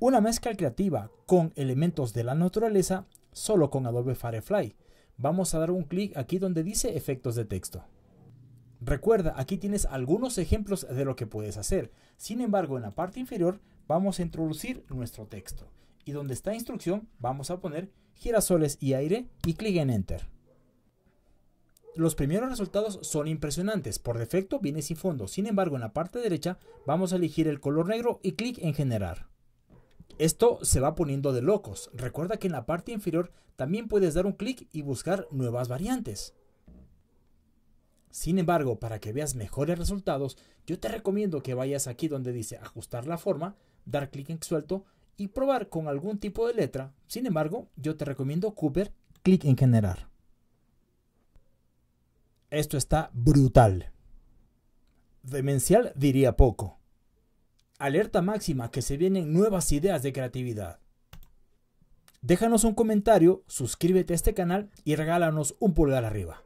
Una mezcla creativa con elementos de la naturaleza solo con Adobe Firefly. Vamos a dar un clic aquí donde dice efectos de texto. Recuerda, aquí tienes algunos ejemplos de lo que puedes hacer. Sin embargo, en la parte inferior vamos a introducir nuestro texto. Y donde está instrucción, vamos a poner girasoles y aire y clic en Enter. Los primeros resultados son impresionantes. Por defecto viene sin fondo. Sin embargo, en la parte derecha vamos a elegir el color negro y clic en Generar. Esto se va poniendo de locos. Recuerda que en la parte inferior también puedes dar un clic y buscar nuevas variantes. Sin embargo, para que veas mejores resultados, yo te recomiendo que vayas aquí donde dice ajustar la forma, dar clic en suelto y probar con algún tipo de letra. Sin embargo, yo te recomiendo Cooper, clic en generar. Esto está brutal. Demencial diría poco. Alerta máxima que se vienen nuevas ideas de creatividad. Déjanos un comentario, suscríbete a este canal y regálanos un pulgar arriba.